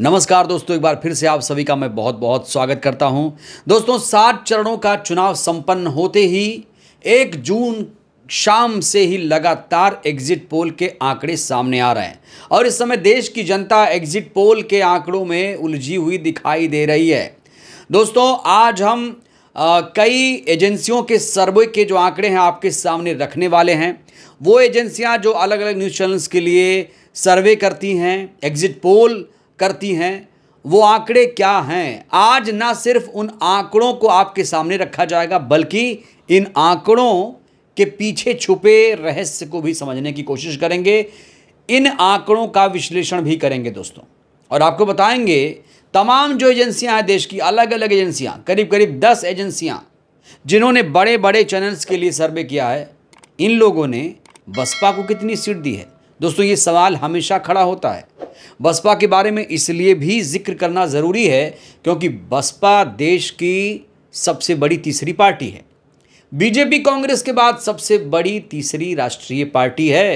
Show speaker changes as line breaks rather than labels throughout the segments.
नमस्कार दोस्तों एक बार फिर से आप सभी का मैं बहुत बहुत स्वागत करता हूं दोस्तों सात चरणों का चुनाव संपन्न होते ही एक जून शाम से ही लगातार एग्जिट पोल के आंकड़े सामने आ रहे हैं और इस समय देश की जनता एग्जिट पोल के आंकड़ों में उलझी हुई दिखाई दे रही है दोस्तों आज हम आ, कई एजेंसियों के सर्वे के जो आंकड़े हैं आपके सामने रखने वाले हैं वो एजेंसियां जो अलग अलग न्यूज़ चैनल्स के लिए सर्वे करती हैं एग्जिट पोल करती हैं वो आंकड़े क्या हैं आज ना सिर्फ उन आंकड़ों को आपके सामने रखा जाएगा बल्कि इन आंकड़ों के पीछे छुपे रहस्य को भी समझने की कोशिश करेंगे इन आंकड़ों का विश्लेषण भी करेंगे दोस्तों और आपको बताएंगे तमाम जो एजेंसियां हैं देश की अलग अलग एजेंसियां करीब करीब दस एजेंसियां जिन्होंने बड़े बड़े चैनल्स के लिए सर्वे किया है इन लोगों ने बसपा को कितनी सीट दी है दोस्तों ये सवाल हमेशा खड़ा होता है बसपा के बारे में इसलिए भी जिक्र करना ज़रूरी है क्योंकि बसपा देश की सबसे बड़ी तीसरी पार्टी है बीजेपी कांग्रेस के बाद सबसे बड़ी तीसरी राष्ट्रीय पार्टी है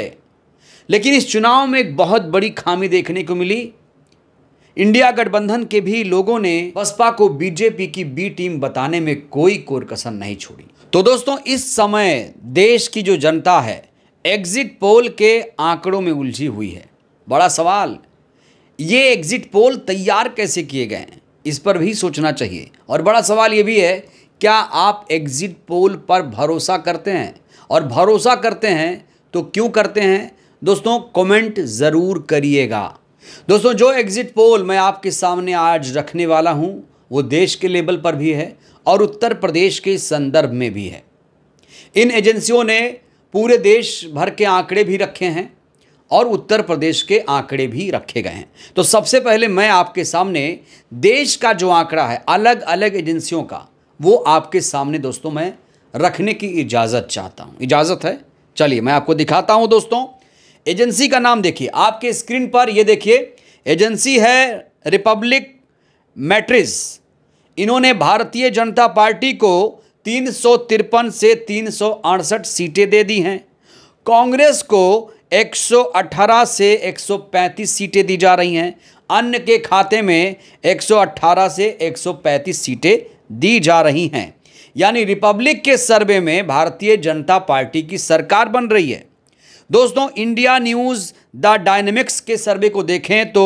लेकिन इस चुनाव में एक बहुत बड़ी खामी देखने को मिली इंडिया गठबंधन के भी लोगों ने बसपा को बीजेपी की बी टीम बताने में कोई कोर कसर नहीं छोड़ी तो दोस्तों इस समय देश की जो जनता है एग्जिट पोल के आंकड़ों में उलझी हुई है बड़ा सवाल ये एग्ज़िट पोल तैयार कैसे किए गए हैं इस पर भी सोचना चाहिए और बड़ा सवाल ये भी है क्या आप एग्ज़िट पोल पर भरोसा करते हैं और भरोसा करते हैं तो क्यों करते हैं दोस्तों कमेंट ज़रूर करिएगा दोस्तों जो एग्ज़िट पोल मैं आपके सामने आज रखने वाला हूं वो देश के लेवल पर भी है और उत्तर प्रदेश के संदर्भ में भी है इन एजेंसियों ने पूरे देश भर के आंकड़े भी रखे हैं और उत्तर प्रदेश के आंकड़े भी रखे गए हैं तो सबसे पहले मैं आपके सामने देश का जो आंकड़ा है अलग अलग एजेंसियों का वो आपके सामने दोस्तों मैं रखने की इजाज़त चाहता हूँ इजाज़त है चलिए मैं आपको दिखाता हूँ दोस्तों एजेंसी का नाम देखिए आपके स्क्रीन पर ये देखिए एजेंसी है रिपब्लिक मैट्रिस इन्होंने भारतीय जनता पार्टी को तीन से तीन सीटें दे दी हैं कांग्रेस को 118 से 135 सीटें दी जा रही हैं अन्य के खाते में 118 से 135 सीटें दी जा रही हैं यानी रिपब्लिक के सर्वे में भारतीय जनता पार्टी की सरकार बन रही है दोस्तों इंडिया न्यूज़ द डायनेमिक्स के सर्वे को देखें तो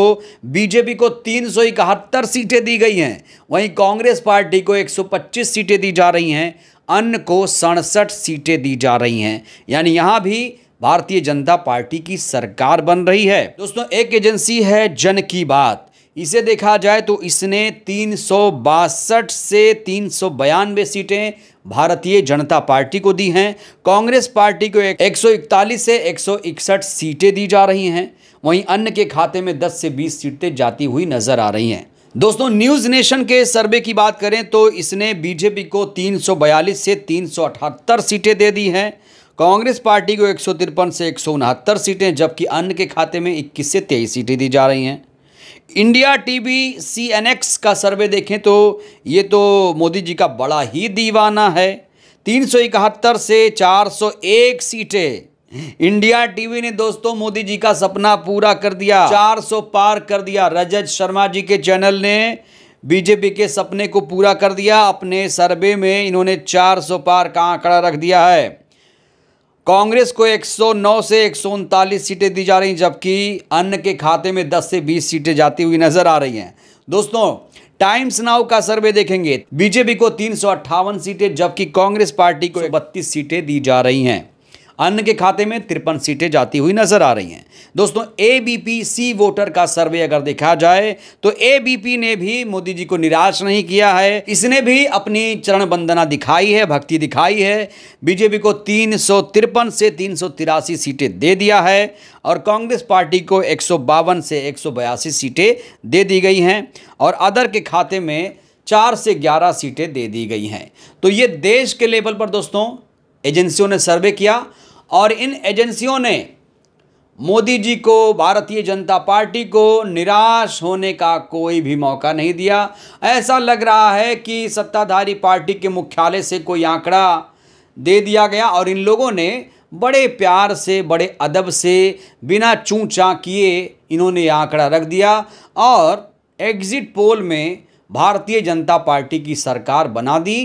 बीजेपी को तीन सीटें दी गई हैं वहीं कांग्रेस पार्टी को 125 सीटें दी जा रही हैं अन्य को सड़सठ सीटें दी जा रही हैं यानी यहाँ भी भारतीय जनता पार्टी की सरकार बन रही है दोस्तों एक एजेंसी है जन की बात इसे देखा जाए तो इसने तीन से तीन सीटें भारतीय जनता पार्टी को दी हैं कांग्रेस पार्टी को एक से एक सीटें दी जा रही हैं वहीं अन्य के खाते में 10 से 20 सीटें जाती हुई नजर आ रही हैं दोस्तों न्यूज़ नेशन के सर्वे की बात करें तो इसने बीजेपी को 342 से 378 सीटें दे दी हैं कांग्रेस पार्टी को एक से एक सीटें जबकि अन्य के खाते में इक्कीस से तेईस सीटें दी जा रही हैं इंडिया टीवी सीएनएक्स का सर्वे देखें तो ये तो मोदी जी का बड़ा ही दीवाना है तीन से 401 सीटें इंडिया टीवी ने दोस्तों मोदी जी का सपना पूरा कर दिया 400 पार कर दिया रजत शर्मा जी के चैनल ने बीजेपी के सपने को पूरा कर दिया अपने सर्वे में इन्होंने 400 पार का आंकड़ा रख दिया है कांग्रेस को 109 से एक सीटें दी जा रही जबकि अन्य के खाते में 10 से 20 सीटें जाती हुई नजर आ रही हैं दोस्तों टाइम्स नाउ का सर्वे देखेंगे बीजेपी को तीन सीटें जबकि कांग्रेस पार्टी को बत्तीस सीटें दी जा रही हैं अन्य के खाते में तिरपन सीटें जाती हुई नजर आ रही हैं दोस्तों ए सी वोटर का सर्वे अगर देखा जाए तो ए ने भी मोदी जी को निराश नहीं किया है इसने भी अपनी चरण बंदना दिखाई है भक्ति दिखाई है बीजेपी को तीन से तीन सीटें दे दिया है और कांग्रेस पार्टी को एक से एक सीटें दे दी गई हैं और अदर के खाते में चार से ग्यारह सीटें दे दी गई हैं तो ये देश के लेवल पर दोस्तों एजेंसियों ने सर्वे किया और इन एजेंसियों ने मोदी जी को भारतीय जनता पार्टी को निराश होने का कोई भी मौका नहीं दिया ऐसा लग रहा है कि सत्ताधारी पार्टी के मुख्यालय से कोई आंकड़ा दे दिया गया और इन लोगों ने बड़े प्यार से बड़े अदब से बिना चूँ चाँ किए इन्होंने आंकड़ा रख दिया और एग्ज़िट पोल में भारतीय जनता पार्टी की सरकार बना दी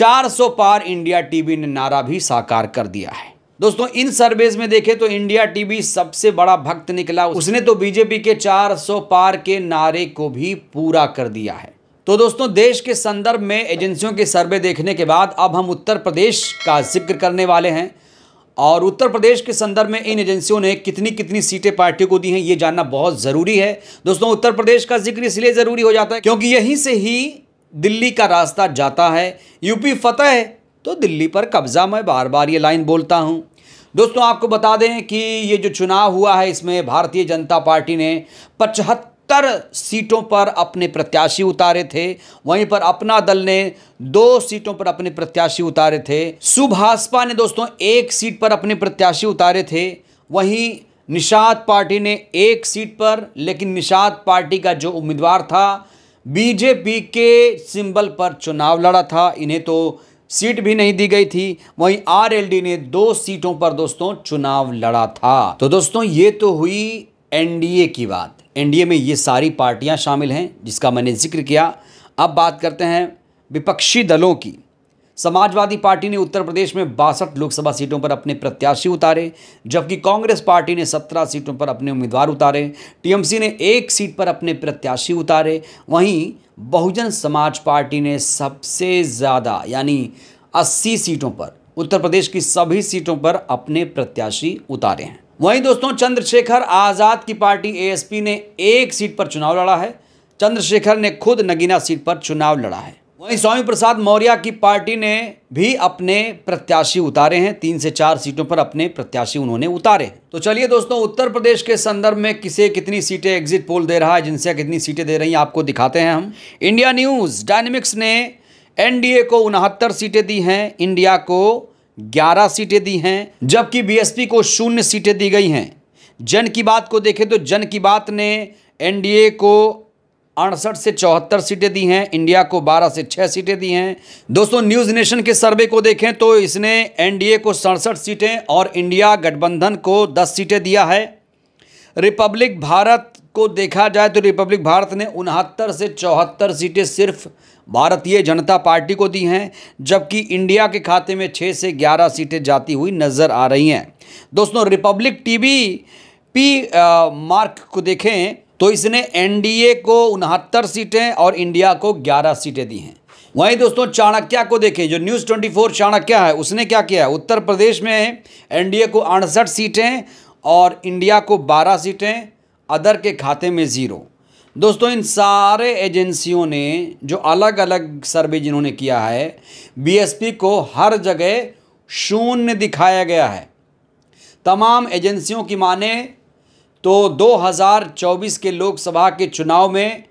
400 पार इंडिया टीवी ने नारा भी साकार कर दिया है दोस्तों इन सर्वेज में देखें तो इंडिया टीवी सबसे बड़ा भक्त निकला उसने तो बीजेपी के 400 पार के नारे को भी पूरा कर दिया है तो दोस्तों देश के संदर्भ में एजेंसियों के सर्वे देखने के बाद अब हम उत्तर प्रदेश का जिक्र करने वाले हैं और उत्तर प्रदेश के संदर्भ में इन एजेंसियों ने कितनी कितनी सीटें पार्टी को दी हैं ये जानना बहुत ज़रूरी है दोस्तों उत्तर प्रदेश का जिक्र इसलिए ज़रूरी हो जाता है क्योंकि यहीं से ही दिल्ली का रास्ता जाता है यूपी फतेह तो दिल्ली पर कब्ज़ा मैं बार बार ये लाइन बोलता हूँ दोस्तों आपको बता दें कि ये जो चुनाव हुआ है इसमें भारतीय जनता पार्टी ने पचहत्तर सीटों पर अपने प्रत्याशी उतारे थे वहीं पर अपना दल ने दो सीटों पर अपने प्रत्याशी उतारे थे सुभाषपा ने दोस्तों एक सीट पर अपने प्रत्याशी उतारे थे वहीं निषाद पार्टी ने एक सीट पर लेकिन निषाद पार्टी का जो उम्मीदवार था बीजेपी के सिंबल पर चुनाव लड़ा था इन्हें तो सीट भी नहीं दी गई थी वहीं आरएलडी ने दो सीटों पर दोस्तों चुनाव लड़ा था तो दोस्तों ये तो हुई एनडीए की बात एनडीए में ये सारी पार्टियां शामिल हैं जिसका मैंने जिक्र किया अब बात करते हैं विपक्षी दलों की समाजवादी पार्टी ने उत्तर प्रदेश में बासठ लोकसभा सीटों पर अपने प्रत्याशी उतारे जबकि कांग्रेस पार्टी ने सत्रह सीटों पर अपने उम्मीदवार उतारे टीएमसी ने एक सीट पर अपने प्रत्याशी उतारे वहीं बहुजन समाज पार्टी ने सबसे ज़्यादा यानी अस्सी सीटों पर उत्तर प्रदेश की सभी सीटों पर अपने प्रत्याशी उतारे हैं वहीं दोस्तों चंद्रशेखर आज़ाद की पार्टी ए ने एक सीट पर चुनाव लड़ा है चंद्रशेखर ने खुद नगीना सीट पर चुनाव लड़ा है वहीं स्वामी प्रसाद मौर्य की पार्टी ने भी अपने प्रत्याशी उतारे हैं तीन से चार सीटों पर अपने प्रत्याशी उन्होंने उतारे हैं तो चलिए दोस्तों उत्तर प्रदेश के संदर्भ में किसे कितनी सीटें एग्जिट पोल दे रहा है जिनसे कितनी सीटें दे रही हैं आपको दिखाते हैं हम इंडिया न्यूज़ डायनेमिक्स ने एनडीए को उनहत्तर सीटें दी हैं इंडिया को ग्यारह सीटें दी हैं जबकि बी को शून्य सीटें दी गई हैं जन की बात को देखें तो जन की बात ने एनडीए को अड़सठ से चौहत्तर सीटें दी हैं इंडिया को 12 से 6 सीटें दी हैं दोस्तों न्यूज़ नेशन के सर्वे को देखें तो इसने एनडीए को सड़सठ सीटें और इंडिया गठबंधन को 10 सीटें दिया है रिपब्लिक भारत को देखा जाए तो रिपब्लिक भारत ने उनहत्तर से चौहत्तर सीटें सिर्फ भारतीय जनता पार्टी को दी हैं जबकि इंडिया के खाते में छः से ग्यारह सीटें जाती हुई नज़र आ रही हैं दोस्तों रिपब्लिक टी पी आ, मार्क को देखें तो इसने एनडीए को उनहत्तर सीटें और इंडिया को ग्यारह सीटें दी हैं वहीं दोस्तों चाणक्य को देखें जो न्यूज़ ट्वेंटी फोर चाणक्य है उसने क्या किया है उत्तर प्रदेश में एनडीए को अड़सठ सीटें और इंडिया को बारह सीटें अदर के खाते में ज़ीरो दोस्तों इन सारे एजेंसियों ने जो अलग अलग सर्वे जिन्होंने किया है बीएसपी को हर जगह शून्य दिखाया गया है तमाम एजेंसियों की माने तो 2024 के लोकसभा के चुनाव में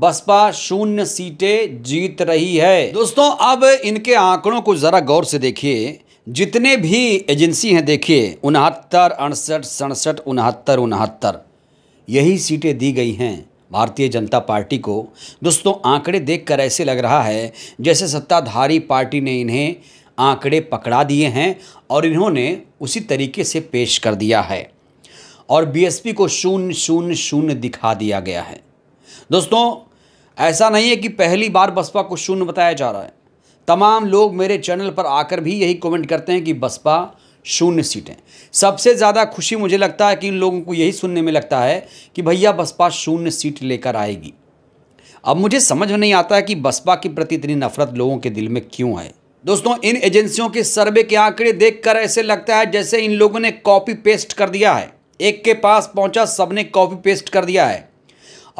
बसपा शून्य सीटें जीत रही है दोस्तों अब इनके आंकड़ों को ज़रा गौर से देखिए जितने भी एजेंसी हैं देखिए उनहत्तर अड़सठ सड़सठ उनहत्तर उनहत्तर यही सीटें दी गई हैं भारतीय जनता पार्टी को दोस्तों आंकड़े देखकर ऐसे लग रहा है जैसे सत्ताधारी पार्टी ने इन्हें आंकड़े पकड़ा दिए हैं और इन्होंने उसी तरीके से पेश कर दिया है और बीएसपी को शून्य शून्य शून्य दिखा दिया गया है दोस्तों ऐसा नहीं है कि पहली बार बसपा को शून्य बताया जा रहा है तमाम लोग मेरे चैनल पर आकर भी यही कमेंट करते हैं कि बसपा शून्य सीटें सबसे ज़्यादा खुशी मुझे लगता है कि इन लोगों को यही सुनने में लगता है कि भैया बसपा शून्य सीट लेकर आएगी अब मुझे समझ में नहीं आता है कि बसपा के प्रति इतनी नफरत लोगों के दिल में क्यों है दोस्तों इन एजेंसियों के सर्वे के आंकड़े देखकर ऐसे लगता है जैसे इन लोगों ने कॉपी पेस्ट कर दिया है एक के पास पहुंचा सबने कॉपी पेस्ट कर दिया है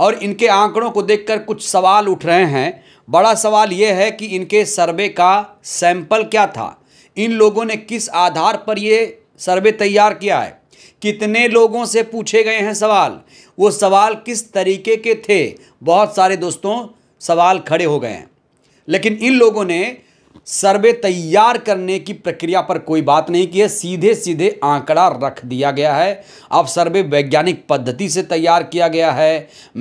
और इनके आंकड़ों को देखकर कुछ सवाल उठ रहे हैं बड़ा सवाल ये है कि इनके सर्वे का सैंपल क्या था इन लोगों ने किस आधार पर ये सर्वे तैयार किया है कितने लोगों से पूछे गए हैं सवाल वो सवाल किस तरीके के थे बहुत सारे दोस्तों सवाल खड़े हो गए हैं लेकिन इन लोगों ने सर्वे तैयार करने की प्रक्रिया पर कोई बात नहीं की है सीधे सीधे आंकड़ा रख दिया गया है अब सर्वे वैज्ञानिक पद्धति से तैयार किया गया है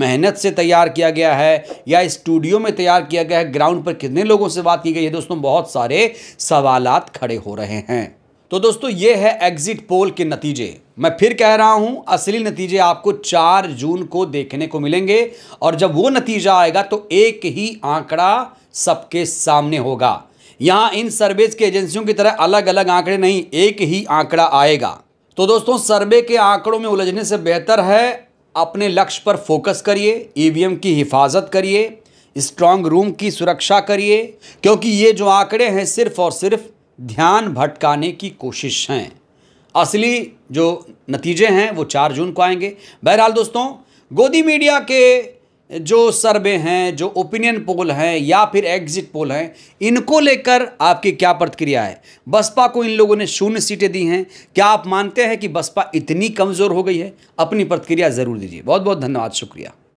मेहनत से तैयार किया गया है या स्टूडियो में तैयार किया गया है ग्राउंड पर कितने लोगों से बात की गई है दोस्तों बहुत सारे सवालत खड़े हो रहे हैं तो दोस्तों ये है एग्जिट पोल के नतीजे मैं फिर कह रहा हूं असली नतीजे आपको 4 जून को देखने को मिलेंगे और जब वो नतीजा आएगा तो एक ही आंकड़ा सबके सामने होगा यहाँ इन सर्वेज के एजेंसियों की तरह अलग अलग आंकड़े नहीं एक ही आंकड़ा आएगा तो दोस्तों सर्वे के आंकड़ों में उलझने से बेहतर है अपने लक्ष्य पर फोकस करिए ईवीएम e की हिफाजत करिए स्ट्रांग रूम की सुरक्षा करिए क्योंकि ये जो आंकड़े हैं सिर्फ और सिर्फ ध्यान भटकाने की कोशिश हैं असली जो नतीजे हैं वो चार जून को आएंगे बहरहाल दोस्तों गोदी मीडिया के जो सर्वे हैं जो ओपिनियन पोल हैं या फिर एग्जिट पोल हैं इनको लेकर आपकी क्या प्रतिक्रिया है बसपा को इन लोगों ने शून्य सीटें दी हैं क्या आप मानते हैं कि बसपा इतनी कमज़ोर हो गई है अपनी प्रतिक्रिया ज़रूर दीजिए बहुत बहुत धन्यवाद शुक्रिया